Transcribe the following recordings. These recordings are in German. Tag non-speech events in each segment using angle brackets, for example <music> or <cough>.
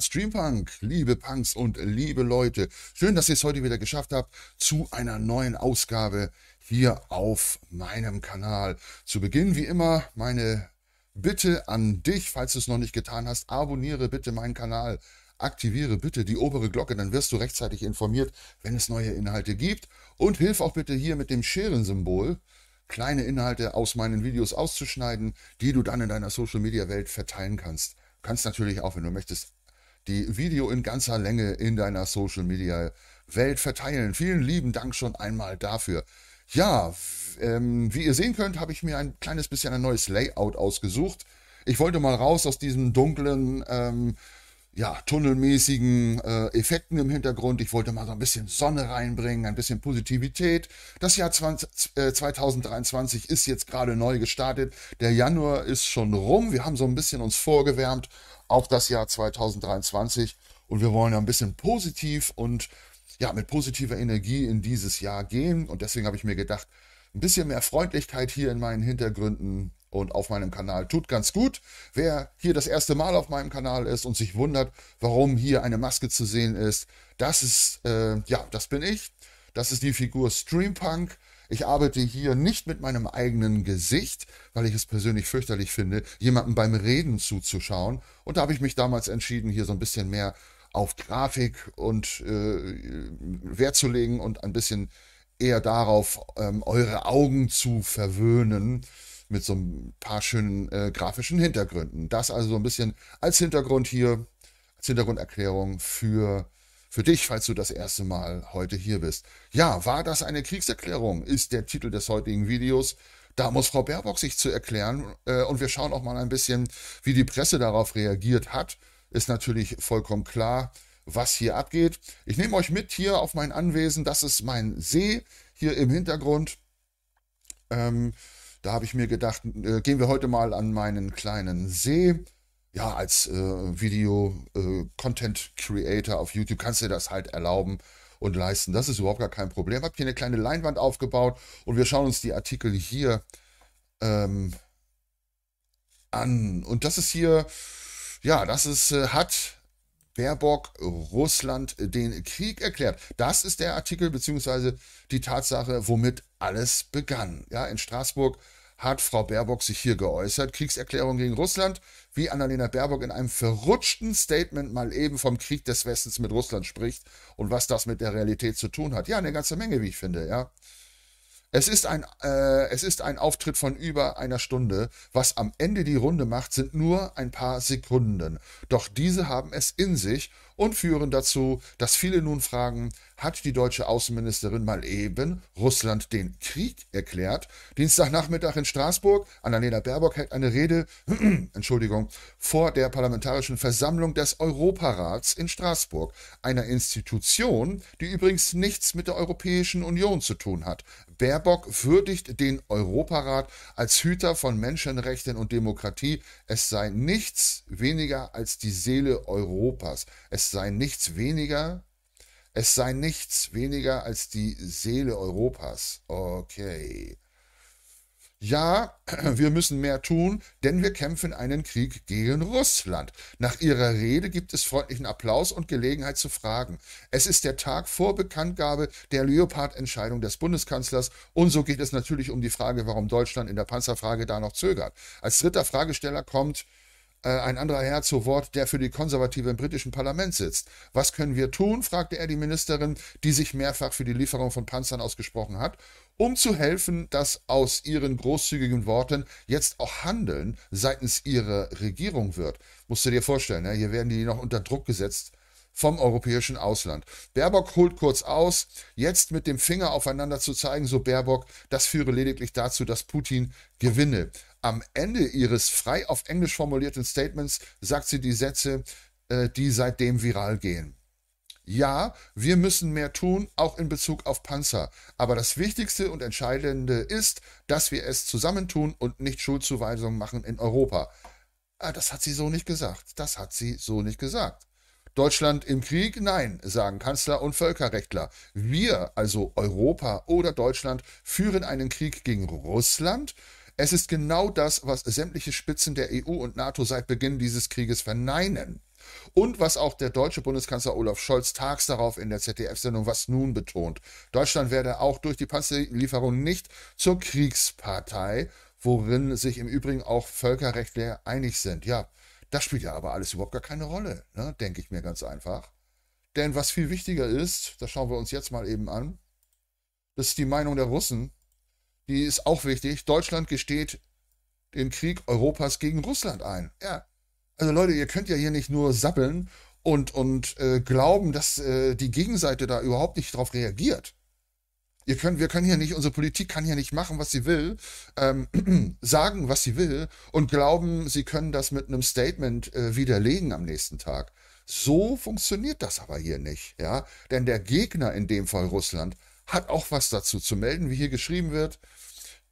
Streampunk, liebe Punks und liebe Leute. Schön, dass ihr es heute wieder geschafft habt zu einer neuen Ausgabe hier auf meinem Kanal. Zu Beginn wie immer meine Bitte an dich, falls du es noch nicht getan hast, abonniere bitte meinen Kanal. Aktiviere bitte die obere Glocke, dann wirst du rechtzeitig informiert, wenn es neue Inhalte gibt. Und hilf auch bitte hier mit dem Scheren-Symbol, kleine Inhalte aus meinen Videos auszuschneiden, die du dann in deiner Social-Media-Welt verteilen kannst kannst natürlich auch, wenn du möchtest, die Video in ganzer Länge in deiner Social Media Welt verteilen. Vielen lieben Dank schon einmal dafür. Ja, ähm, wie ihr sehen könnt, habe ich mir ein kleines bisschen ein neues Layout ausgesucht. Ich wollte mal raus aus diesen dunklen, ähm, ja, tunnelmäßigen äh, Effekten im Hintergrund. Ich wollte mal so ein bisschen Sonne reinbringen, ein bisschen Positivität. Das Jahr 20, äh, 2023 ist jetzt gerade neu gestartet. Der Januar ist schon rum. Wir haben so ein bisschen uns vorgewärmt auf das Jahr 2023. Und wir wollen ja ein bisschen positiv und ja, mit positiver Energie in dieses Jahr gehen. Und deswegen habe ich mir gedacht, ein bisschen mehr Freundlichkeit hier in meinen Hintergründen und auf meinem Kanal tut ganz gut. Wer hier das erste Mal auf meinem Kanal ist und sich wundert, warum hier eine Maske zu sehen ist, das ist, äh, ja, das bin ich. Das ist die Figur Streampunk. Ich arbeite hier nicht mit meinem eigenen Gesicht, weil ich es persönlich fürchterlich finde, jemandem beim Reden zuzuschauen. Und da habe ich mich damals entschieden, hier so ein bisschen mehr auf Grafik und äh, Wert zu legen und ein bisschen eher darauf, ähm, eure Augen zu verwöhnen mit so ein paar schönen äh, grafischen Hintergründen. Das also so ein bisschen als Hintergrund hier, als Hintergrunderklärung für für dich, falls du das erste Mal heute hier bist. Ja, war das eine Kriegserklärung, ist der Titel des heutigen Videos. Da muss Frau Baerbock sich zu erklären. Äh, und wir schauen auch mal ein bisschen, wie die Presse darauf reagiert hat. Ist natürlich vollkommen klar, was hier abgeht. Ich nehme euch mit hier auf mein Anwesen. Das ist mein See hier im Hintergrund. Ähm, da habe ich mir gedacht, äh, gehen wir heute mal an meinen kleinen See ja, als äh, Video-Content-Creator äh, auf YouTube kannst du dir das halt erlauben und leisten. Das ist überhaupt gar kein Problem. Hab hier eine kleine Leinwand aufgebaut und wir schauen uns die Artikel hier ähm, an. Und das ist hier, ja, das ist, äh, hat Baerbock Russland den Krieg erklärt. Das ist der Artikel beziehungsweise die Tatsache, womit alles begann. Ja, in Straßburg hat Frau Baerbock sich hier geäußert. Kriegserklärung gegen Russland, wie Annalena Baerbock in einem verrutschten Statement mal eben vom Krieg des Westens mit Russland spricht und was das mit der Realität zu tun hat. Ja, eine ganze Menge, wie ich finde, ja. Es ist, ein, äh, es ist ein Auftritt von über einer Stunde. Was am Ende die Runde macht, sind nur ein paar Sekunden. Doch diese haben es in sich und führen dazu, dass viele nun fragen, hat die deutsche Außenministerin mal eben Russland den Krieg erklärt. Dienstagnachmittag in Straßburg, Annalena Baerbock hält eine Rede, <clears throat> Entschuldigung, vor der Parlamentarischen Versammlung des Europarats in Straßburg, einer Institution, die übrigens nichts mit der Europäischen Union zu tun hat. Baerbock würdigt den Europarat als Hüter von Menschenrechten und Demokratie. Es sei nichts weniger als die Seele Europas. Es sei nichts weniger es sei nichts weniger als die Seele Europas. Okay. Ja, <clears throat> wir müssen mehr tun, denn wir kämpfen einen Krieg gegen Russland. Nach ihrer Rede gibt es freundlichen Applaus und Gelegenheit zu fragen. Es ist der Tag vor Bekanntgabe der Leopard-Entscheidung des Bundeskanzlers und so geht es natürlich um die Frage, warum Deutschland in der Panzerfrage da noch zögert. Als dritter Fragesteller kommt äh, ein anderer Herr zu Wort, der für die Konservative im britischen Parlament sitzt. Was können wir tun? fragte er die Ministerin, die sich mehrfach für die Lieferung von Panzern ausgesprochen hat, um zu helfen, dass aus ihren großzügigen Worten jetzt auch Handeln seitens ihrer Regierung wird. Musst du dir vorstellen, ja, ne? hier werden die noch unter Druck gesetzt vom europäischen Ausland. Baerbock holt kurz aus, jetzt mit dem Finger aufeinander zu zeigen, so Baerbock, das führe lediglich dazu, dass Putin gewinne. Am Ende ihres frei auf Englisch formulierten Statements sagt sie die Sätze, äh, die seitdem viral gehen. Ja, wir müssen mehr tun, auch in Bezug auf Panzer. Aber das Wichtigste und Entscheidende ist, dass wir es zusammentun und nicht Schuldzuweisungen machen in Europa. Ah, das hat sie so nicht gesagt. Das hat sie so nicht gesagt. Deutschland im Krieg? Nein, sagen Kanzler und Völkerrechtler. Wir, also Europa oder Deutschland, führen einen Krieg gegen Russland es ist genau das, was sämtliche Spitzen der EU und NATO seit Beginn dieses Krieges verneinen. Und was auch der deutsche Bundeskanzler Olaf Scholz tags darauf in der ZDF-Sendung Was nun betont. Deutschland werde auch durch die Panzerlieferung nicht zur Kriegspartei, worin sich im Übrigen auch Völkerrechtler einig sind. Ja, das spielt ja aber alles überhaupt gar keine Rolle, ne? denke ich mir ganz einfach. Denn was viel wichtiger ist, das schauen wir uns jetzt mal eben an, das ist die Meinung der Russen die ist auch wichtig. Deutschland gesteht den Krieg Europas gegen Russland ein. Ja. Also Leute, ihr könnt ja hier nicht nur sappeln und, und äh, glauben, dass äh, die Gegenseite da überhaupt nicht drauf reagiert. Ihr könnt, wir können hier nicht, unsere Politik kann hier nicht machen, was sie will, ähm, <clears throat> sagen, was sie will und glauben, sie können das mit einem Statement äh, widerlegen am nächsten Tag. So funktioniert das aber hier nicht, ja. Denn der Gegner, in dem Fall Russland, hat auch was dazu zu melden, wie hier geschrieben wird.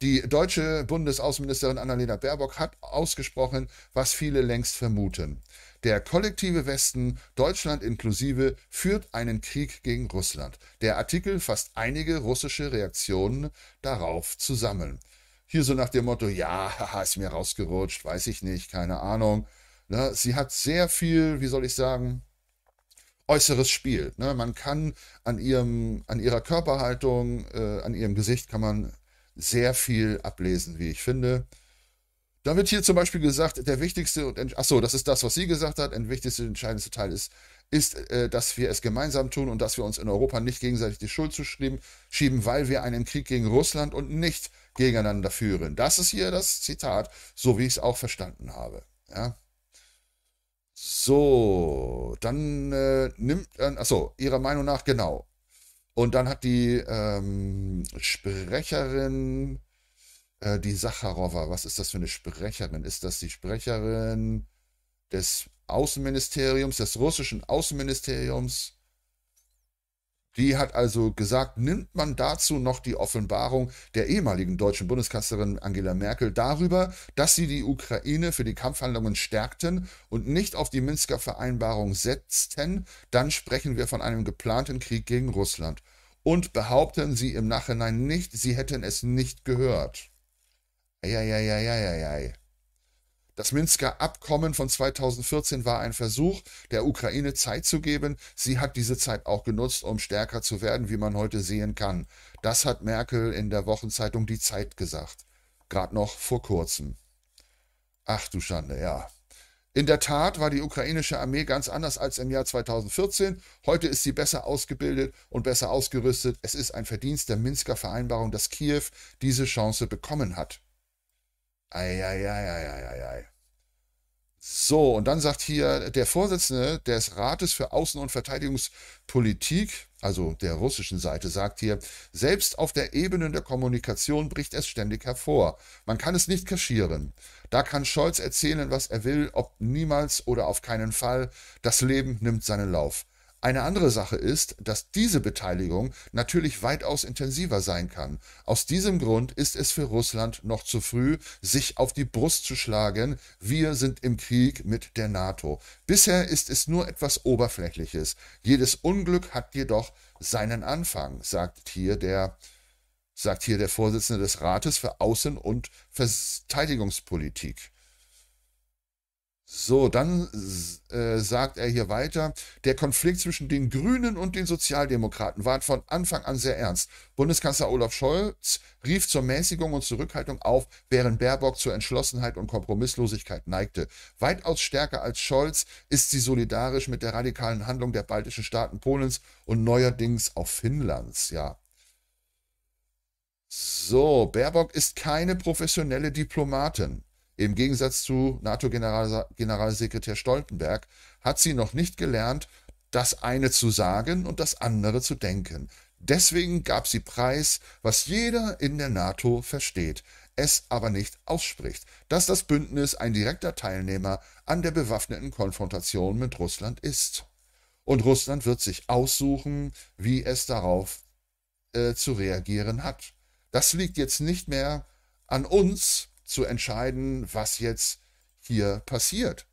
Die deutsche Bundesaußenministerin Annalena Baerbock hat ausgesprochen, was viele längst vermuten. Der kollektive Westen, Deutschland inklusive, führt einen Krieg gegen Russland. Der Artikel fasst einige russische Reaktionen darauf zusammen. Hier so nach dem Motto, ja, ist mir rausgerutscht, weiß ich nicht, keine Ahnung. Ne, sie hat sehr viel, wie soll ich sagen, äußeres Spiel. Ne, man kann an, ihrem, an ihrer Körperhaltung, äh, an ihrem Gesicht kann man sehr viel ablesen, wie ich finde. Da wird hier zum Beispiel gesagt, der wichtigste und achso, das ist das, was sie gesagt hat, der wichtigste und entscheidendste Teil ist, ist, äh, dass wir es gemeinsam tun und dass wir uns in Europa nicht gegenseitig die Schuld zuschieben, schieben, weil wir einen Krieg gegen Russland und nicht gegeneinander führen. Das ist hier das Zitat, so wie ich es auch verstanden habe. Ja. So, dann äh, nimmt, äh, achso, ihrer Meinung nach genau. Und dann hat die ähm, Sprecherin, äh, die Sacharowa, was ist das für eine Sprecherin? Ist das die Sprecherin des Außenministeriums, des russischen Außenministeriums? Die hat also gesagt, nimmt man dazu noch die Offenbarung der ehemaligen deutschen Bundeskanzlerin Angela Merkel darüber, dass sie die Ukraine für die Kampfhandlungen stärkten und nicht auf die Minsker Vereinbarung setzten, dann sprechen wir von einem geplanten Krieg gegen Russland. Und behaupten sie im Nachhinein nicht, sie hätten es nicht gehört. Eieieiei. Das Minsker Abkommen von 2014 war ein Versuch, der Ukraine Zeit zu geben. Sie hat diese Zeit auch genutzt, um stärker zu werden, wie man heute sehen kann. Das hat Merkel in der Wochenzeitung Die Zeit gesagt. Gerade noch vor kurzem. Ach du Schande, ja. In der Tat war die ukrainische Armee ganz anders als im Jahr 2014. Heute ist sie besser ausgebildet und besser ausgerüstet. Es ist ein Verdienst der Minsker Vereinbarung, dass Kiew diese Chance bekommen hat. Eieieiei. So, und dann sagt hier der Vorsitzende des Rates für Außen- und Verteidigungspolitik, also der russischen Seite, sagt hier, selbst auf der Ebene der Kommunikation bricht es ständig hervor. Man kann es nicht kaschieren. Da kann Scholz erzählen, was er will, ob niemals oder auf keinen Fall. Das Leben nimmt seinen Lauf. Eine andere Sache ist, dass diese Beteiligung natürlich weitaus intensiver sein kann. Aus diesem Grund ist es für Russland noch zu früh, sich auf die Brust zu schlagen, wir sind im Krieg mit der NATO. Bisher ist es nur etwas Oberflächliches. Jedes Unglück hat jedoch seinen Anfang, sagt hier der sagt hier der Vorsitzende des Rates für Außen- und Verteidigungspolitik. So, dann äh, sagt er hier weiter, der Konflikt zwischen den Grünen und den Sozialdemokraten war von Anfang an sehr ernst. Bundeskanzler Olaf Scholz rief zur Mäßigung und Zurückhaltung auf, während Baerbock zur Entschlossenheit und Kompromisslosigkeit neigte. Weitaus stärker als Scholz ist sie solidarisch mit der radikalen Handlung der baltischen Staaten Polens und neuerdings auch Finnlands, ja. So, Baerbock ist keine professionelle Diplomatin. Im Gegensatz zu NATO-Generalsekretär Stoltenberg hat sie noch nicht gelernt, das eine zu sagen und das andere zu denken. Deswegen gab sie preis, was jeder in der NATO versteht, es aber nicht ausspricht, dass das Bündnis ein direkter Teilnehmer an der bewaffneten Konfrontation mit Russland ist. Und Russland wird sich aussuchen, wie es darauf äh, zu reagieren hat. Das liegt jetzt nicht mehr an uns, zu entscheiden, was jetzt hier passiert.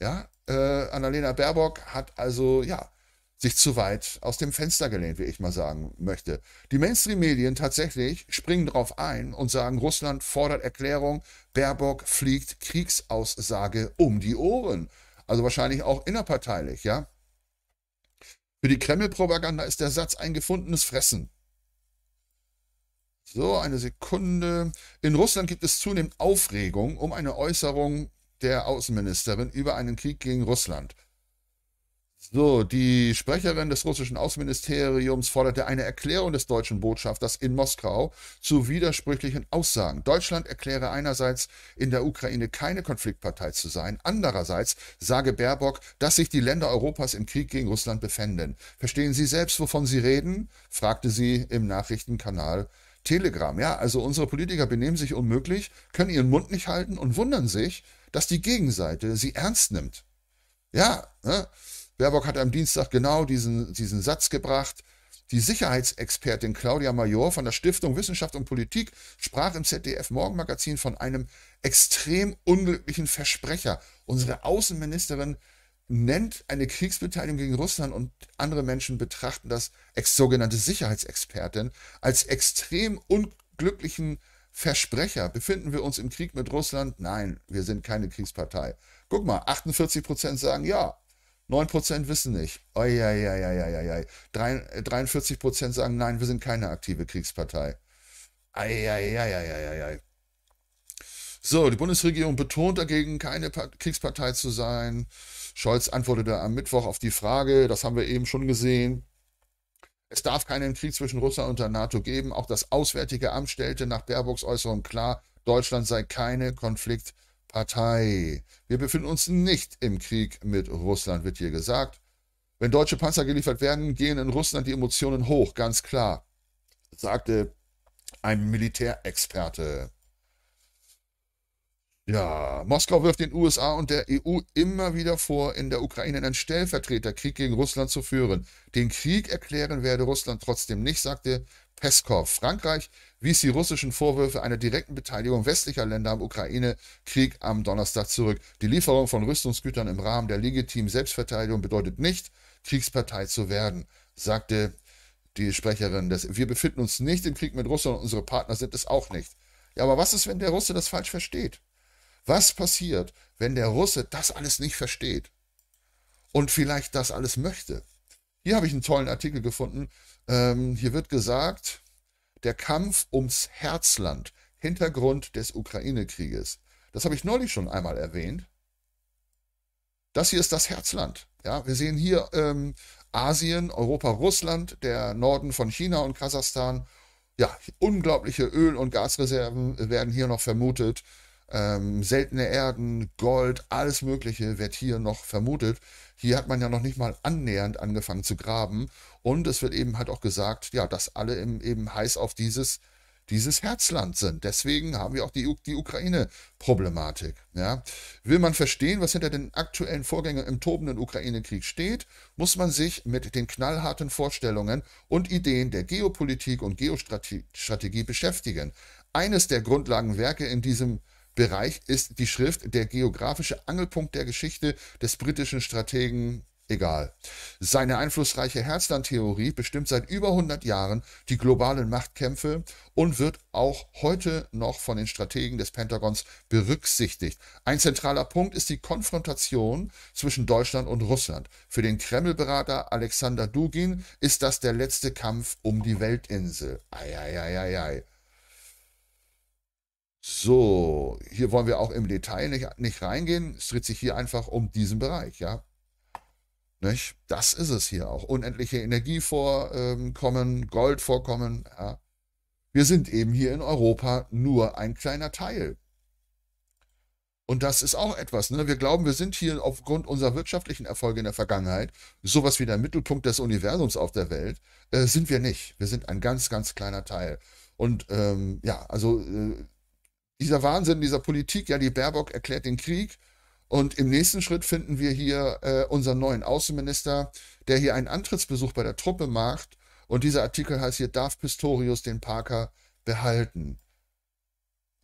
Ja, äh, Annalena Baerbock hat also, ja, sich zu weit aus dem Fenster gelehnt, wie ich mal sagen möchte. Die Mainstream-Medien tatsächlich springen drauf ein und sagen, Russland fordert Erklärung, Baerbock fliegt Kriegsaussage um die Ohren. Also wahrscheinlich auch innerparteilich, ja. Für die Kreml-Propaganda ist der Satz ein gefundenes Fressen. So, eine Sekunde. In Russland gibt es zunehmend Aufregung um eine Äußerung der Außenministerin über einen Krieg gegen Russland. So, die Sprecherin des russischen Außenministeriums forderte eine Erklärung des deutschen Botschafters in Moskau zu widersprüchlichen Aussagen. Deutschland erkläre einerseits, in der Ukraine keine Konfliktpartei zu sein, andererseits sage Baerbock, dass sich die Länder Europas im Krieg gegen Russland befänden. Verstehen Sie selbst, wovon Sie reden? fragte sie im Nachrichtenkanal Telegram, ja, also unsere Politiker benehmen sich unmöglich, können ihren Mund nicht halten und wundern sich, dass die Gegenseite sie ernst nimmt. Ja, ne? Baerbock hat am Dienstag genau diesen, diesen Satz gebracht. Die Sicherheitsexpertin Claudia Major von der Stiftung Wissenschaft und Politik sprach im ZDF Morgenmagazin von einem extrem unglücklichen Versprecher. Unsere Außenministerin nennt eine Kriegsbeteiligung gegen Russland und andere Menschen betrachten das ex sogenannte Sicherheitsexpertin als extrem unglücklichen Versprecher. Befinden wir uns im Krieg mit Russland? Nein, wir sind keine Kriegspartei. Guck mal, 48 sagen ja, 9 wissen nicht. Eieieiei. Äh, 43 sagen nein, wir sind keine aktive Kriegspartei. Eieieiei. So, die Bundesregierung betont dagegen, keine Kriegspartei zu sein. Scholz antwortete am Mittwoch auf die Frage, das haben wir eben schon gesehen. Es darf keinen Krieg zwischen Russland und der NATO geben. Auch das Auswärtige Amt stellte nach Baerbocks Äußerung klar, Deutschland sei keine Konfliktpartei. Wir befinden uns nicht im Krieg mit Russland, wird hier gesagt. Wenn deutsche Panzer geliefert werden, gehen in Russland die Emotionen hoch, ganz klar, sagte ein Militärexperte. Ja, Moskau wirft den USA und der EU immer wieder vor, in der Ukraine einen Stellvertreterkrieg gegen Russland zu führen. Den Krieg erklären werde Russland trotzdem nicht, sagte Peskov. Frankreich wies die russischen Vorwürfe einer direkten Beteiligung westlicher Länder am Ukraine-Krieg am Donnerstag zurück. Die Lieferung von Rüstungsgütern im Rahmen der legitimen Selbstverteidigung bedeutet nicht, Kriegspartei zu werden, sagte die Sprecherin. Des, wir befinden uns nicht im Krieg mit Russland und unsere Partner sind es auch nicht. Ja, aber was ist, wenn der Russe das falsch versteht? Was passiert, wenn der Russe das alles nicht versteht und vielleicht das alles möchte? Hier habe ich einen tollen Artikel gefunden. Ähm, hier wird gesagt, der Kampf ums Herzland, Hintergrund des Ukraine-Krieges. Das habe ich neulich schon einmal erwähnt. Das hier ist das Herzland. Ja, wir sehen hier ähm, Asien, Europa, Russland, der Norden von China und Kasachstan. Ja, unglaubliche Öl- und Gasreserven werden hier noch vermutet ähm, seltene Erden, Gold, alles Mögliche wird hier noch vermutet. Hier hat man ja noch nicht mal annähernd angefangen zu graben. Und es wird eben halt auch gesagt, ja, dass alle im, eben heiß auf dieses, dieses Herzland sind. Deswegen haben wir auch die, die Ukraine-Problematik. Ja. Will man verstehen, was hinter den aktuellen Vorgängen im tobenden Ukraine-Krieg steht, muss man sich mit den knallharten Vorstellungen und Ideen der Geopolitik und Geostrategie beschäftigen. Eines der Grundlagenwerke in diesem Bereich ist die Schrift der geografische Angelpunkt der Geschichte des britischen Strategen egal. Seine einflussreiche Herzlandtheorie bestimmt seit über 100 Jahren die globalen Machtkämpfe und wird auch heute noch von den Strategen des Pentagons berücksichtigt. Ein zentraler Punkt ist die Konfrontation zwischen Deutschland und Russland. Für den Kreml-Berater Alexander Dugin ist das der letzte Kampf um die Weltinsel. Eieieiei. Ei, ei, ei. So, hier wollen wir auch im Detail nicht, nicht reingehen. Es dreht sich hier einfach um diesen Bereich, ja. Nicht? Das ist es hier auch. Unendliche Energievorkommen, Goldvorkommen. Ja. Wir sind eben hier in Europa nur ein kleiner Teil. Und das ist auch etwas. Ne? Wir glauben, wir sind hier aufgrund unserer wirtschaftlichen Erfolge in der Vergangenheit, sowas wie der Mittelpunkt des Universums auf der Welt, äh, sind wir nicht. Wir sind ein ganz, ganz kleiner Teil. Und ähm, ja, also äh, dieser Wahnsinn dieser Politik, ja, die Baerbock erklärt den Krieg. Und im nächsten Schritt finden wir hier äh, unseren neuen Außenminister, der hier einen Antrittsbesuch bei der Truppe macht. Und dieser Artikel heißt hier, darf Pistorius den Parker behalten?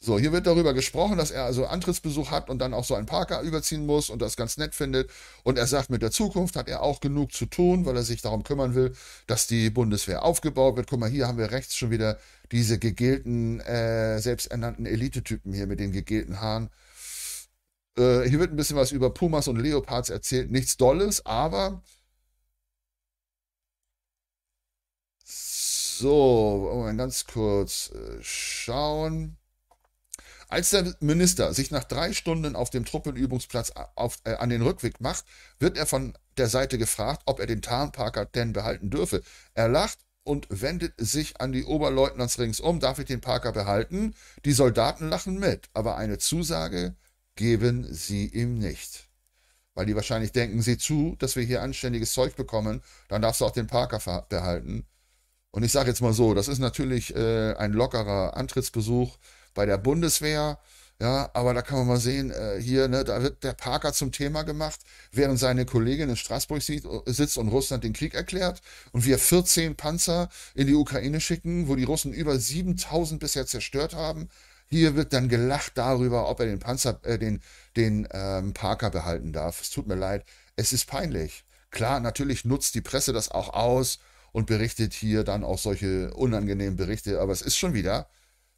So, hier wird darüber gesprochen, dass er also Antrittsbesuch hat und dann auch so einen Parker überziehen muss und das ganz nett findet. Und er sagt, mit der Zukunft hat er auch genug zu tun, weil er sich darum kümmern will, dass die Bundeswehr aufgebaut wird. Guck mal, hier haben wir rechts schon wieder diese gegelten, äh, selbsternannten Elitetypen hier mit den gegelten Haaren. Äh, hier wird ein bisschen was über Pumas und Leopards erzählt. Nichts Dolles, aber So, mal ganz kurz äh, schauen. Als der Minister sich nach drei Stunden auf dem Truppenübungsplatz auf, äh, an den Rückweg macht, wird er von der Seite gefragt, ob er den Tarnparker denn behalten dürfe. Er lacht und wendet sich an die Oberleutnants ringsum, darf ich den Parker behalten? Die Soldaten lachen mit, aber eine Zusage geben sie ihm nicht. Weil die wahrscheinlich denken, sieh zu, dass wir hier anständiges Zeug bekommen, dann darfst du auch den Parker behalten. Und ich sage jetzt mal so, das ist natürlich äh, ein lockerer Antrittsbesuch bei der Bundeswehr. Ja, aber da kann man mal sehen, äh, hier, ne, da wird der Parker zum Thema gemacht, während seine Kollegin in Straßburg sieht, äh, sitzt und Russland den Krieg erklärt und wir 14 Panzer in die Ukraine schicken, wo die Russen über 7000 bisher zerstört haben. Hier wird dann gelacht darüber, ob er den Panzer, äh, den, den ähm, Parker behalten darf. Es tut mir leid, es ist peinlich. Klar, natürlich nutzt die Presse das auch aus und berichtet hier dann auch solche unangenehmen Berichte, aber es ist schon wieder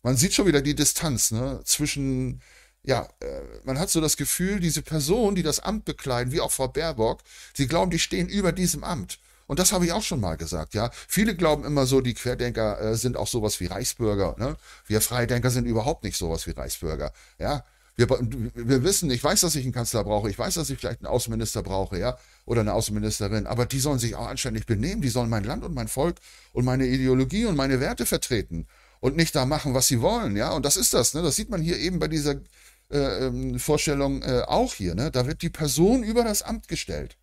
man sieht schon wieder die Distanz ne? zwischen, ja, äh, man hat so das Gefühl, diese Personen, die das Amt bekleiden, wie auch Frau Baerbock, sie glauben, die stehen über diesem Amt. Und das habe ich auch schon mal gesagt, ja. Viele glauben immer so, die Querdenker äh, sind auch sowas wie Reichsbürger. Ne? Wir Freidenker sind überhaupt nicht sowas wie Reichsbürger, ja. Wir, wir, wissen, ich weiß, dass ich einen Kanzler brauche, ich weiß, dass ich vielleicht einen Außenminister brauche, ja, oder eine Außenministerin, aber die sollen sich auch anständig benehmen, die sollen mein Land und mein Volk und meine Ideologie und meine Werte vertreten und nicht da machen, was sie wollen, ja. Und das ist das, ne? Das sieht man hier eben bei dieser äh, ähm, Vorstellung äh, auch hier, ne? Da wird die Person über das Amt gestellt.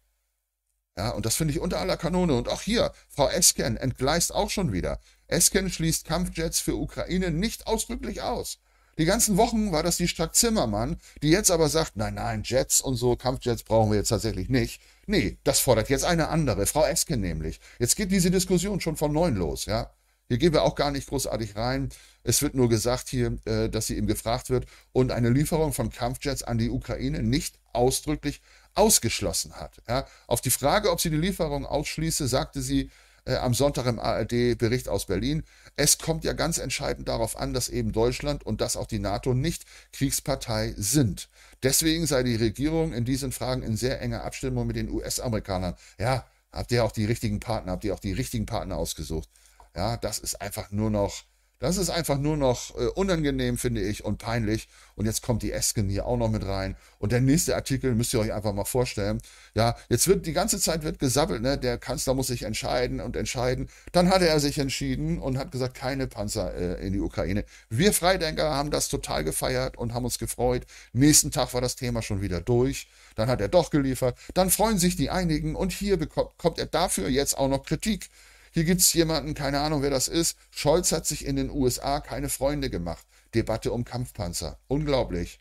Ja, und das finde ich unter aller Kanone. Und auch hier, Frau Esken entgleist auch schon wieder. Esken schließt Kampfjets für Ukraine nicht ausdrücklich aus. Die ganzen Wochen war das die Strack Zimmermann, die jetzt aber sagt, nein, nein, Jets und so, Kampfjets brauchen wir jetzt tatsächlich nicht. Nee, das fordert jetzt eine andere, Frau Esken nämlich. Jetzt geht diese Diskussion schon von neun los, ja. Hier gehen wir auch gar nicht großartig rein. Es wird nur gesagt hier, äh, dass sie eben gefragt wird und eine Lieferung von Kampfjets an die Ukraine nicht ausdrücklich ausgeschlossen hat. Ja, auf die Frage, ob sie die Lieferung ausschließe, sagte sie äh, am Sonntag im ARD-Bericht aus Berlin, es kommt ja ganz entscheidend darauf an, dass eben Deutschland und dass auch die NATO nicht Kriegspartei sind. Deswegen sei die Regierung in diesen Fragen in sehr enger Abstimmung mit den US-Amerikanern. Ja, habt ihr auch die richtigen Partner, habt ihr auch die richtigen Partner ausgesucht. Ja, das ist einfach nur noch, das ist einfach nur noch äh, unangenehm, finde ich, und peinlich. Und jetzt kommt die Esken hier auch noch mit rein. Und der nächste Artikel müsst ihr euch einfach mal vorstellen. Ja, jetzt wird die ganze Zeit wird gesabbelt, ne? Der Kanzler muss sich entscheiden und entscheiden. Dann hatte er sich entschieden und hat gesagt, keine Panzer äh, in die Ukraine. Wir Freidenker haben das total gefeiert und haben uns gefreut. Nächsten Tag war das Thema schon wieder durch. Dann hat er doch geliefert. Dann freuen sich die einigen und hier bekommt, bekommt er dafür jetzt auch noch Kritik. Hier gibt es jemanden, keine Ahnung, wer das ist. Scholz hat sich in den USA keine Freunde gemacht. Debatte um Kampfpanzer. Unglaublich.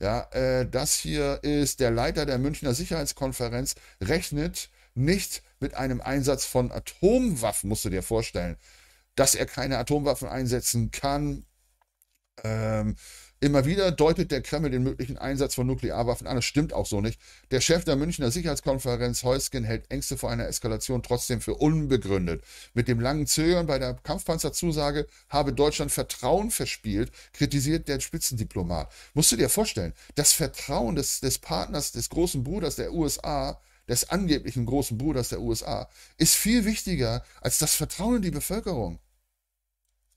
Ja, äh, das hier ist der Leiter der Münchner Sicherheitskonferenz, rechnet nicht mit einem Einsatz von Atomwaffen, musst du dir vorstellen. Dass er keine Atomwaffen einsetzen kann, ähm, Immer wieder deutet der Kreml den möglichen Einsatz von Nuklearwaffen an. Das stimmt auch so nicht. Der Chef der Münchner Sicherheitskonferenz Heusgen hält Ängste vor einer Eskalation trotzdem für unbegründet. Mit dem langen Zögern bei der Kampfpanzerzusage habe Deutschland Vertrauen verspielt, kritisiert der Spitzendiplomat. Musst du dir vorstellen, das Vertrauen des, des Partners, des großen Bruders der USA des angeblichen großen Bruders der USA, ist viel wichtiger als das Vertrauen in die Bevölkerung.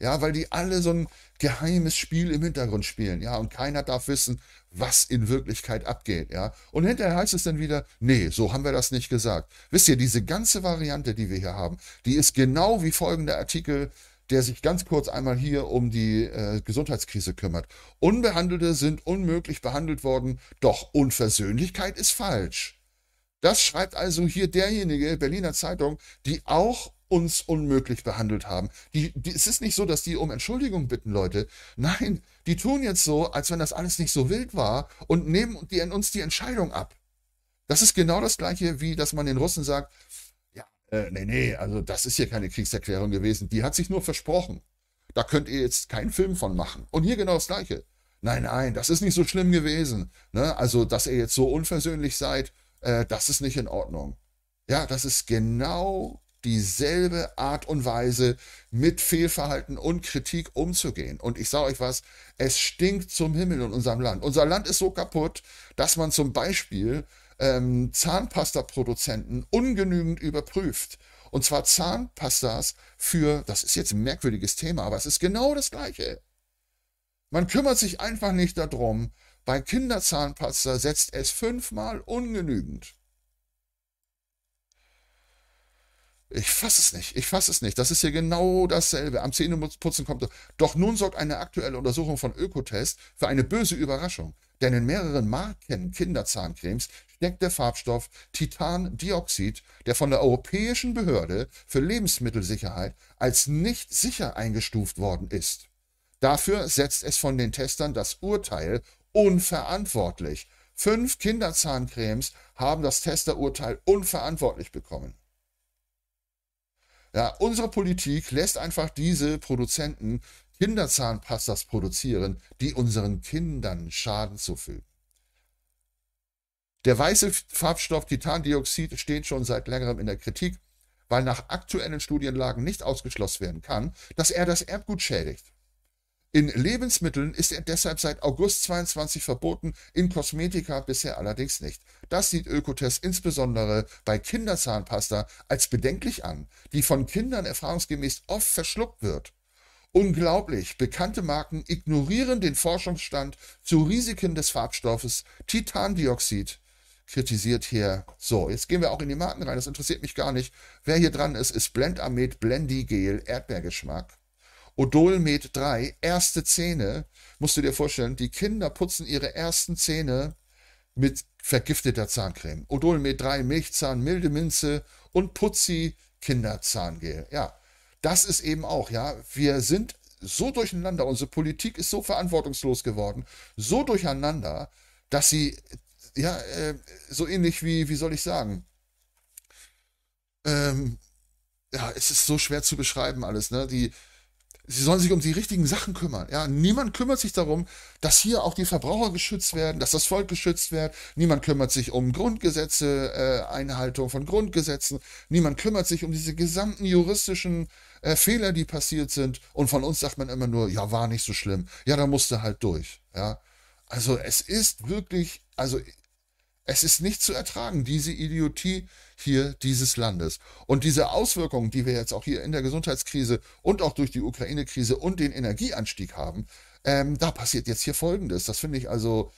Ja, weil die alle so ein geheimes Spiel im Hintergrund spielen, ja, und keiner darf wissen, was in Wirklichkeit abgeht, ja. Und hinterher heißt es dann wieder, nee, so haben wir das nicht gesagt. Wisst ihr, diese ganze Variante, die wir hier haben, die ist genau wie folgender Artikel, der sich ganz kurz einmal hier um die äh, Gesundheitskrise kümmert. Unbehandelte sind unmöglich behandelt worden, doch Unversöhnlichkeit ist falsch. Das schreibt also hier derjenige Berliner Zeitung, die auch uns unmöglich behandelt haben. Die, die, es ist nicht so, dass die um Entschuldigung bitten, Leute. Nein, die tun jetzt so, als wenn das alles nicht so wild war und nehmen die, uns die Entscheidung ab. Das ist genau das Gleiche, wie dass man den Russen sagt, ja, äh, nee, nee, also das ist hier keine Kriegserklärung gewesen, die hat sich nur versprochen. Da könnt ihr jetzt keinen Film von machen. Und hier genau das Gleiche. Nein, nein, das ist nicht so schlimm gewesen. Ne? Also, dass ihr jetzt so unversöhnlich seid, äh, das ist nicht in Ordnung. Ja, das ist genau dieselbe Art und Weise mit Fehlverhalten und Kritik umzugehen. Und ich sage euch was, es stinkt zum Himmel in unserem Land. Unser Land ist so kaputt, dass man zum Beispiel ähm, Zahnpasta-Produzenten ungenügend überprüft. Und zwar Zahnpastas für, das ist jetzt ein merkwürdiges Thema, aber es ist genau das gleiche. Man kümmert sich einfach nicht darum. Bei Kinderzahnpasta setzt es fünfmal ungenügend. Ich fasse es nicht, ich fasse es nicht. Das ist hier genau dasselbe. Am Zähneputzen kommt. Doch nun sorgt eine aktuelle Untersuchung von Ökotest für eine böse Überraschung. Denn in mehreren Marken Kinderzahncremes steckt der Farbstoff Titandioxid, der von der Europäischen Behörde für Lebensmittelsicherheit als nicht sicher eingestuft worden ist. Dafür setzt es von den Testern das Urteil unverantwortlich. Fünf Kinderzahncremes haben das Testerurteil unverantwortlich bekommen. Ja, unsere Politik lässt einfach diese Produzenten Kinderzahnpastas produzieren, die unseren Kindern Schaden zufügen. Der weiße Farbstoff Titandioxid steht schon seit längerem in der Kritik, weil nach aktuellen Studienlagen nicht ausgeschlossen werden kann, dass er das Erbgut schädigt. In Lebensmitteln ist er deshalb seit August 22 verboten, in Kosmetika bisher allerdings nicht. Das sieht Ökotest insbesondere bei Kinderzahnpasta als bedenklich an, die von Kindern erfahrungsgemäß oft verschluckt wird. Unglaublich, bekannte Marken ignorieren den Forschungsstand zu Risiken des Farbstoffes Titandioxid. Kritisiert hier. So, jetzt gehen wir auch in die Marken rein, das interessiert mich gar nicht. Wer hier dran ist, ist Blendamet Blendy Gel Erdbeergeschmack. Odolmed 3, erste Zähne, musst du dir vorstellen, die Kinder putzen ihre ersten Zähne mit vergifteter Zahncreme. Odolmed 3, Milchzahn, milde Minze und Putzi Kinderzahngel. Ja, das ist eben auch, ja, wir sind so durcheinander, unsere Politik ist so verantwortungslos geworden, so durcheinander, dass sie, ja, äh, so ähnlich wie, wie soll ich sagen, ähm, ja, es ist so schwer zu beschreiben alles, ne? Die, Sie sollen sich um die richtigen Sachen kümmern. Ja, niemand kümmert sich darum, dass hier auch die Verbraucher geschützt werden, dass das Volk geschützt wird. Niemand kümmert sich um Grundgesetze, äh, Einhaltung von Grundgesetzen. Niemand kümmert sich um diese gesamten juristischen äh, Fehler, die passiert sind. Und von uns sagt man immer nur, ja, war nicht so schlimm. Ja, da musste halt durch. Ja, also es ist wirklich, also es ist nicht zu ertragen, diese Idiotie hier dieses Landes. Und diese Auswirkungen, die wir jetzt auch hier in der Gesundheitskrise und auch durch die Ukraine-Krise und den Energieanstieg haben, ähm, da passiert jetzt hier Folgendes. Das finde ich also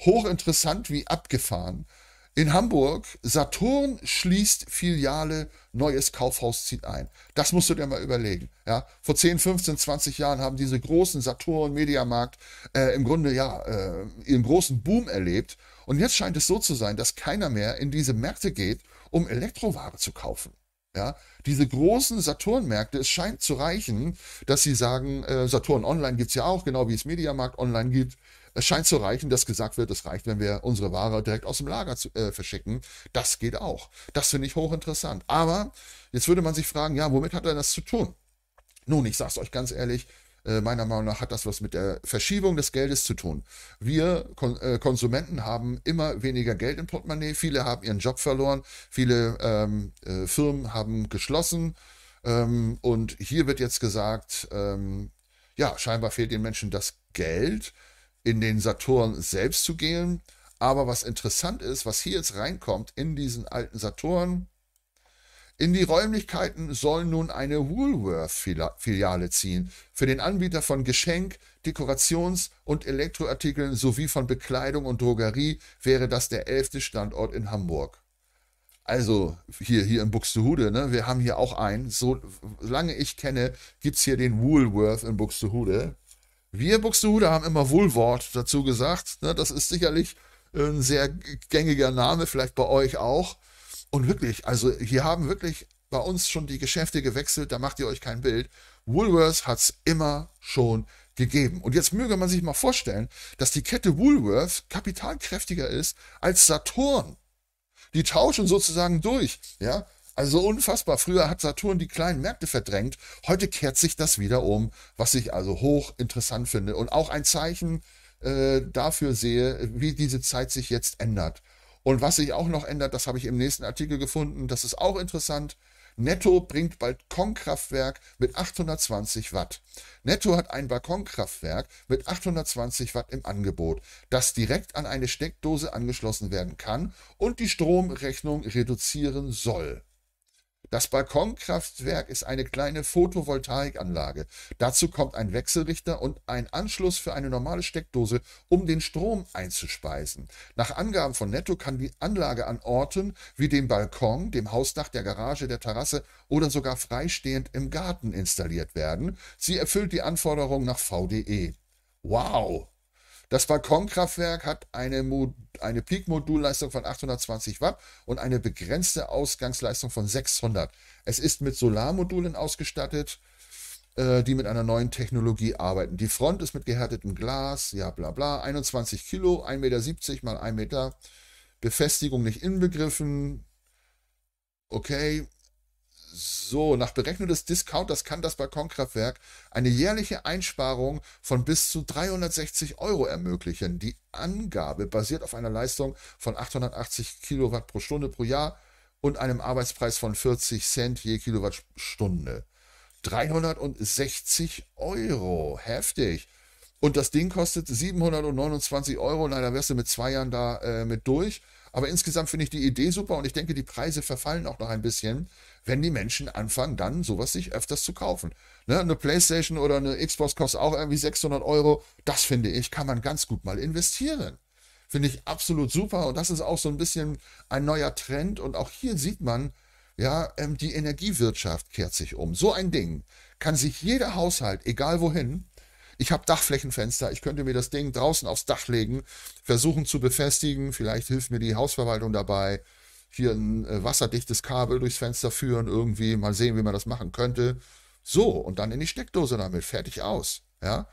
hochinteressant wie abgefahren. In Hamburg, Saturn schließt Filiale, neues Kaufhaus zieht ein. Das musst du dir mal überlegen. Ja? Vor 10, 15, 20 Jahren haben diese großen Saturn, Mediamarkt äh, im Grunde ja äh, ihren großen Boom erlebt und jetzt scheint es so zu sein, dass keiner mehr in diese Märkte geht, um Elektroware zu kaufen. Ja, diese großen Saturn-Märkte, es scheint zu reichen, dass sie sagen, äh, Saturn Online gibt es ja auch, genau wie es Mediamarkt Online gibt. Es scheint zu reichen, dass gesagt wird, es reicht, wenn wir unsere Ware direkt aus dem Lager zu, äh, verschicken. Das geht auch. Das finde ich hochinteressant. Aber jetzt würde man sich fragen, ja, womit hat er das zu tun? Nun, ich sage es euch ganz ehrlich, äh, meiner Meinung nach hat das was mit der Verschiebung des Geldes zu tun. Wir Kon äh, Konsumenten haben immer weniger Geld im Portemonnaie. Viele haben ihren Job verloren. Viele ähm, äh, Firmen haben geschlossen. Ähm, und hier wird jetzt gesagt, ähm, ja, scheinbar fehlt den Menschen das Geld, in den Saturn selbst zu gehen. Aber was interessant ist, was hier jetzt reinkommt in diesen alten Saturn, in die Räumlichkeiten soll nun eine Woolworth-Filiale ziehen, für den Anbieter von Geschenk, Dekorations- und Elektroartikeln sowie von Bekleidung und Drogerie wäre das der elfte Standort in Hamburg. Also hier, hier in Buxtehude, ne? wir haben hier auch einen. So, solange ich kenne, gibt es hier den Woolworth in Buxtehude. Wir Buxtehude haben immer Woolworth dazu gesagt. Ne? Das ist sicherlich äh, ein sehr gängiger Name, vielleicht bei euch auch. Und wirklich, also hier haben wirklich bei uns schon die Geschäfte gewechselt, da macht ihr euch kein Bild. Woolworths hat es immer schon gegeben. Und jetzt möge man sich mal vorstellen, dass die Kette Woolworth kapitalkräftiger ist als Saturn. Die tauschen sozusagen durch, ja. Also unfassbar. Früher hat Saturn die kleinen Märkte verdrängt. Heute kehrt sich das wieder um, was ich also hoch interessant finde und auch ein Zeichen äh, dafür sehe, wie diese Zeit sich jetzt ändert. Und was sich auch noch ändert, das habe ich im nächsten Artikel gefunden, das ist auch interessant. Netto bringt Balkonkraftwerk mit 820 Watt. Netto hat ein Balkonkraftwerk mit 820 Watt im Angebot, das direkt an eine Steckdose angeschlossen werden kann und die Stromrechnung reduzieren soll. Das Balkonkraftwerk ist eine kleine Photovoltaikanlage. Dazu kommt ein Wechselrichter und ein Anschluss für eine normale Steckdose, um den Strom einzuspeisen. Nach Angaben von Netto kann die Anlage an Orten wie dem Balkon, dem Hausdach, der Garage, der Terrasse oder sogar freistehend im Garten installiert werden. Sie erfüllt die Anforderungen nach VDE. Wow, das Balkonkraftwerk hat eine, Mo eine Peak-Modulleistung von 820 Watt und eine begrenzte Ausgangsleistung von 600. Es ist mit Solarmodulen ausgestattet, äh, die mit einer neuen Technologie arbeiten. Die Front ist mit gehärtetem Glas, ja bla bla, 21 Kilo, 1,70 Meter mal 1 Meter. Befestigung nicht inbegriffen. Okay, so, nach Berechnung des Discounters kann das Balkonkraftwerk eine jährliche Einsparung von bis zu 360 Euro ermöglichen. Die Angabe basiert auf einer Leistung von 880 Kilowatt pro Stunde pro Jahr und einem Arbeitspreis von 40 Cent je Kilowattstunde. 360 Euro, heftig. Und das Ding kostet 729 Euro. Leider wärst du mit zwei Jahren da äh, mit durch. Aber insgesamt finde ich die Idee super und ich denke, die Preise verfallen auch noch ein bisschen, wenn die Menschen anfangen, dann sowas sich öfters zu kaufen. Ne? Eine Playstation oder eine Xbox kostet auch irgendwie 600 Euro. Das finde ich, kann man ganz gut mal investieren. Finde ich absolut super und das ist auch so ein bisschen ein neuer Trend und auch hier sieht man, ja, ähm, die Energiewirtschaft kehrt sich um. So ein Ding kann sich jeder Haushalt, egal wohin, ich habe Dachflächenfenster. Ich könnte mir das Ding draußen aufs Dach legen, versuchen zu befestigen. Vielleicht hilft mir die Hausverwaltung dabei. Hier ein äh, wasserdichtes Kabel durchs Fenster führen, irgendwie. Mal sehen, wie man das machen könnte. So, und dann in die Steckdose damit. Fertig aus. Ja.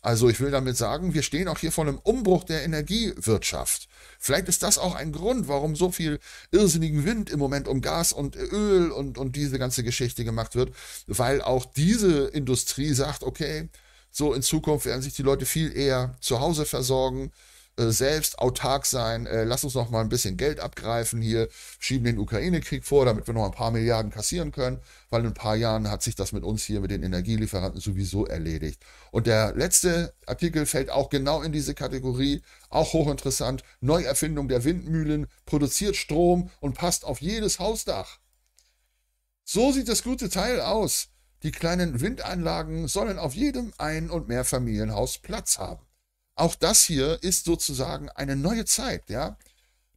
Also ich will damit sagen, wir stehen auch hier vor einem Umbruch der Energiewirtschaft. Vielleicht ist das auch ein Grund, warum so viel irrsinnigen Wind im Moment um Gas und Öl und, und diese ganze Geschichte gemacht wird, weil auch diese Industrie sagt, okay, so in Zukunft werden sich die Leute viel eher zu Hause versorgen, äh, selbst autark sein. Äh, lass uns noch mal ein bisschen Geld abgreifen hier, schieben den Ukraine-Krieg vor, damit wir noch ein paar Milliarden kassieren können, weil in ein paar Jahren hat sich das mit uns hier, mit den Energielieferanten sowieso erledigt. Und der letzte Artikel fällt auch genau in diese Kategorie, auch hochinteressant. Neuerfindung der Windmühlen, produziert Strom und passt auf jedes Hausdach. So sieht das gute Teil aus. Die kleinen Windanlagen sollen auf jedem Ein- und Mehrfamilienhaus Platz haben. Auch das hier ist sozusagen eine neue Zeit, ja.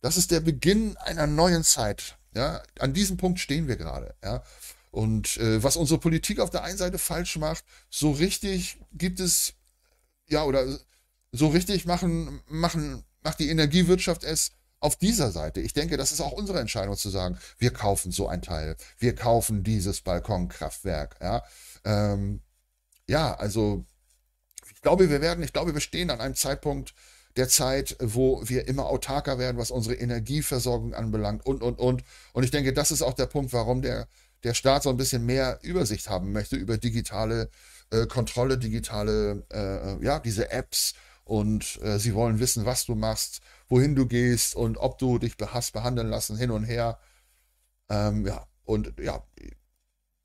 Das ist der Beginn einer neuen Zeit. Ja, an diesem Punkt stehen wir gerade. Ja. Und äh, was unsere Politik auf der einen Seite falsch macht, so richtig gibt es, ja, oder so richtig machen, machen, macht die Energiewirtschaft es auf dieser Seite. Ich denke, das ist auch unsere Entscheidung zu sagen, wir kaufen so ein Teil, wir kaufen dieses Balkonkraftwerk. Ja, ähm, ja also ich glaube, wir werden, ich glaube, wir stehen an einem Zeitpunkt der Zeit, wo wir immer autarker werden, was unsere Energieversorgung anbelangt und, und, und. Und ich denke, das ist auch der Punkt, warum der, der Staat so ein bisschen mehr Übersicht haben möchte über digitale äh, Kontrolle, digitale, äh, ja, diese Apps. Und äh, sie wollen wissen, was du machst wohin du gehst und ob du dich hast behandeln lassen, hin und her. Ähm, ja, und ja,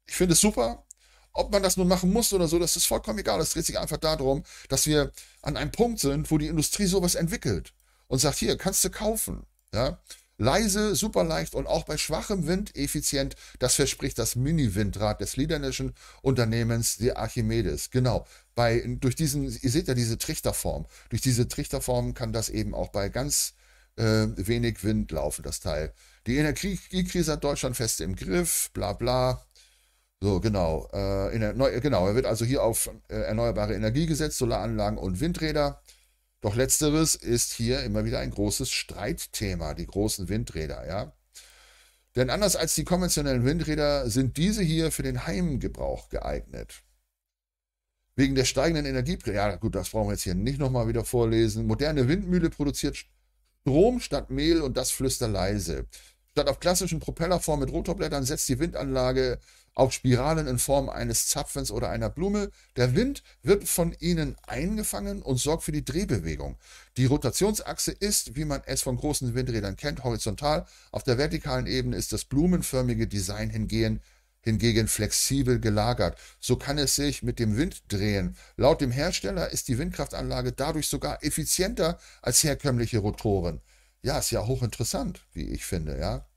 ich finde es super. Ob man das nun machen muss oder so, das ist vollkommen egal. Es dreht sich einfach darum, dass wir an einem Punkt sind, wo die Industrie sowas entwickelt und sagt, hier, kannst du kaufen. Ja? Leise, super leicht und auch bei schwachem Wind effizient. Das verspricht das Mini-Windrad des niederländischen Unternehmens, die Archimedes. Genau bei, durch diesen, ihr seht ja diese Trichterform. Durch diese Trichterform kann das eben auch bei ganz äh, wenig Wind laufen, das Teil. Die Energiekrise hat Deutschland fest im Griff, bla bla. So, genau. Äh, der, neu, genau, er wird also hier auf äh, erneuerbare Energie gesetzt, Solaranlagen und Windräder. Doch letzteres ist hier immer wieder ein großes Streitthema, die großen Windräder, ja. Denn anders als die konventionellen Windräder sind diese hier für den Heimgebrauch geeignet. Wegen der steigenden Energiepreise, ja gut, das brauchen wir jetzt hier nicht nochmal wieder vorlesen. Moderne Windmühle produziert Strom statt Mehl und das flüsterleise. Statt auf klassischen Propellerform mit Rotorblättern setzt die Windanlage auf Spiralen in Form eines Zapfens oder einer Blume. Der Wind wird von ihnen eingefangen und sorgt für die Drehbewegung. Die Rotationsachse ist, wie man es von großen Windrädern kennt, horizontal. Auf der vertikalen Ebene ist das blumenförmige Design hingegen hingegen flexibel gelagert. So kann es sich mit dem Wind drehen. Laut dem Hersteller ist die Windkraftanlage dadurch sogar effizienter als herkömmliche Rotoren. Ja, ist ja hochinteressant, wie ich finde, ja.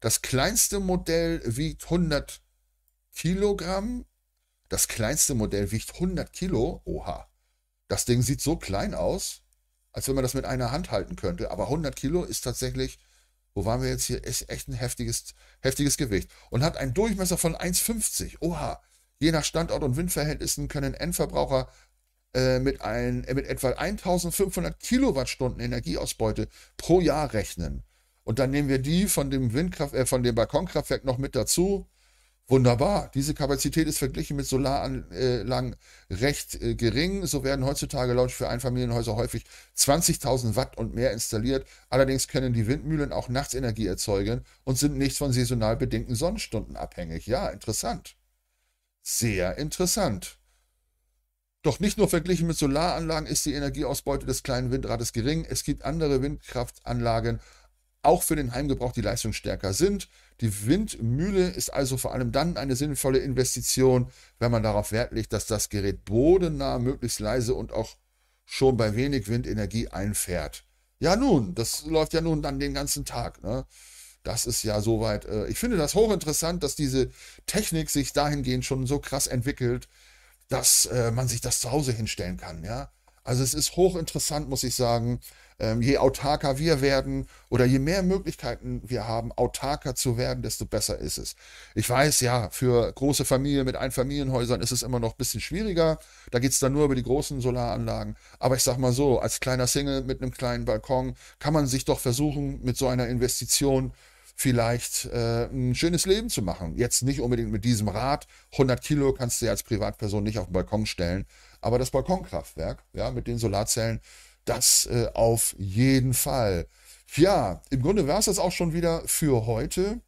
Das kleinste Modell wiegt 100 Kilogramm. Das kleinste Modell wiegt 100 Kilo. Oha. Das Ding sieht so klein aus, als wenn man das mit einer Hand halten könnte. Aber 100 Kilo ist tatsächlich wo waren wir jetzt hier? Ist echt ein heftiges, heftiges Gewicht. Und hat einen Durchmesser von 1,50. Oha. Je nach Standort und Windverhältnissen können Endverbraucher äh, mit, ein, äh, mit etwa 1500 Kilowattstunden Energieausbeute pro Jahr rechnen. Und dann nehmen wir die von dem Windkraft, äh, von dem Balkonkraftwerk noch mit dazu. Wunderbar. Diese Kapazität ist verglichen mit Solaranlagen recht äh, gering. So werden heutzutage laut für Einfamilienhäuser häufig 20.000 Watt und mehr installiert. Allerdings können die Windmühlen auch nachts Energie erzeugen und sind nicht von saisonal bedingten Sonnenstunden abhängig. Ja, interessant. Sehr interessant. Doch nicht nur verglichen mit Solaranlagen ist die Energieausbeute des kleinen Windrades gering. Es gibt andere Windkraftanlagen, auch für den Heimgebrauch, die leistungsstärker sind. Die Windmühle ist also vor allem dann eine sinnvolle Investition, wenn man darauf Wert legt, dass das Gerät bodennah, möglichst leise und auch schon bei wenig Windenergie einfährt. Ja nun, das läuft ja nun dann den ganzen Tag. Ne? Das ist ja soweit. Äh, ich finde das hochinteressant, dass diese Technik sich dahingehend schon so krass entwickelt, dass äh, man sich das zu Hause hinstellen kann. Ja? Also es ist hochinteressant, muss ich sagen. Ähm, je autarker wir werden oder je mehr Möglichkeiten wir haben, autarker zu werden, desto besser ist es. Ich weiß, ja, für große Familien mit Einfamilienhäusern ist es immer noch ein bisschen schwieriger. Da geht es dann nur über die großen Solaranlagen. Aber ich sag mal so, als kleiner Single mit einem kleinen Balkon kann man sich doch versuchen, mit so einer Investition vielleicht äh, ein schönes Leben zu machen. Jetzt nicht unbedingt mit diesem Rad. 100 Kilo kannst du ja als Privatperson nicht auf den Balkon stellen. Aber das Balkonkraftwerk, ja, mit den Solarzellen, das äh, auf jeden Fall. Ja, im Grunde war es das auch schon wieder für heute.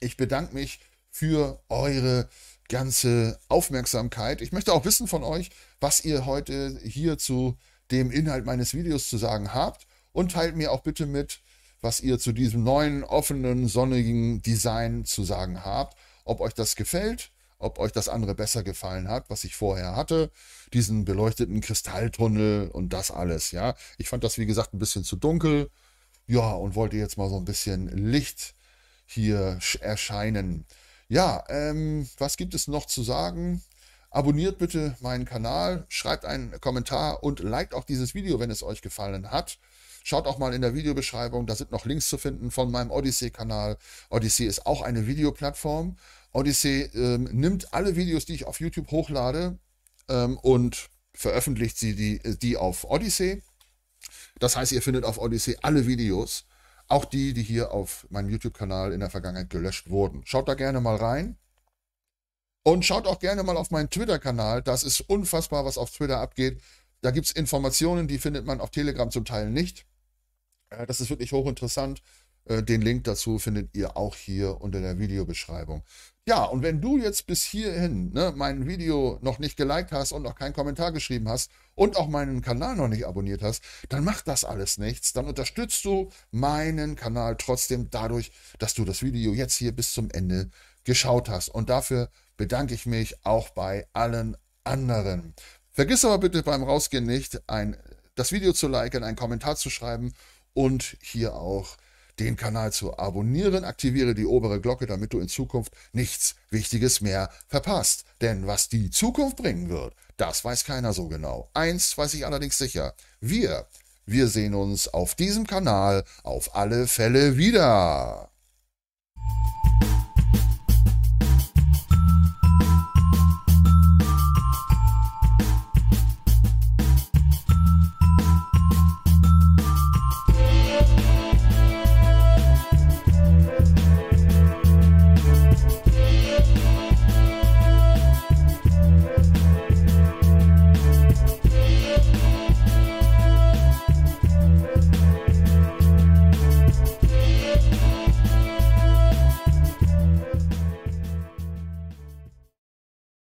Ich bedanke mich für eure ganze Aufmerksamkeit. Ich möchte auch wissen von euch, was ihr heute hier zu dem Inhalt meines Videos zu sagen habt und teilt mir auch bitte mit, was ihr zu diesem neuen, offenen, sonnigen Design zu sagen habt, ob euch das gefällt ob euch das andere besser gefallen hat, was ich vorher hatte. Diesen beleuchteten Kristalltunnel und das alles, ja. Ich fand das, wie gesagt, ein bisschen zu dunkel. Ja, und wollte jetzt mal so ein bisschen Licht hier erscheinen. Ja, ähm, was gibt es noch zu sagen? Abonniert bitte meinen Kanal, schreibt einen Kommentar und liked auch dieses Video, wenn es euch gefallen hat. Schaut auch mal in der Videobeschreibung, da sind noch Links zu finden von meinem Odyssey-Kanal. Odyssey ist auch eine Videoplattform Odyssey ähm, nimmt alle Videos, die ich auf YouTube hochlade ähm, und veröffentlicht sie die, äh, die auf Odyssey. Das heißt, ihr findet auf Odyssey alle Videos, auch die, die hier auf meinem YouTube-Kanal in der Vergangenheit gelöscht wurden. Schaut da gerne mal rein. Und schaut auch gerne mal auf meinen Twitter-Kanal. Das ist unfassbar, was auf Twitter abgeht. Da gibt es Informationen, die findet man auf Telegram zum Teil nicht. Äh, das ist wirklich hochinteressant. Äh, den Link dazu findet ihr auch hier unter der Videobeschreibung. Ja, und wenn du jetzt bis hierhin ne, mein Video noch nicht geliked hast und noch keinen Kommentar geschrieben hast und auch meinen Kanal noch nicht abonniert hast, dann macht das alles nichts. Dann unterstützt du meinen Kanal trotzdem dadurch, dass du das Video jetzt hier bis zum Ende geschaut hast. Und dafür bedanke ich mich auch bei allen anderen. Vergiss aber bitte beim Rausgehen nicht, ein, das Video zu liken, einen Kommentar zu schreiben und hier auch den Kanal zu abonnieren. Aktiviere die obere Glocke, damit du in Zukunft nichts Wichtiges mehr verpasst. Denn was die Zukunft bringen wird, das weiß keiner so genau. Eins weiß ich allerdings sicher. Wir, wir sehen uns auf diesem Kanal auf alle Fälle wieder.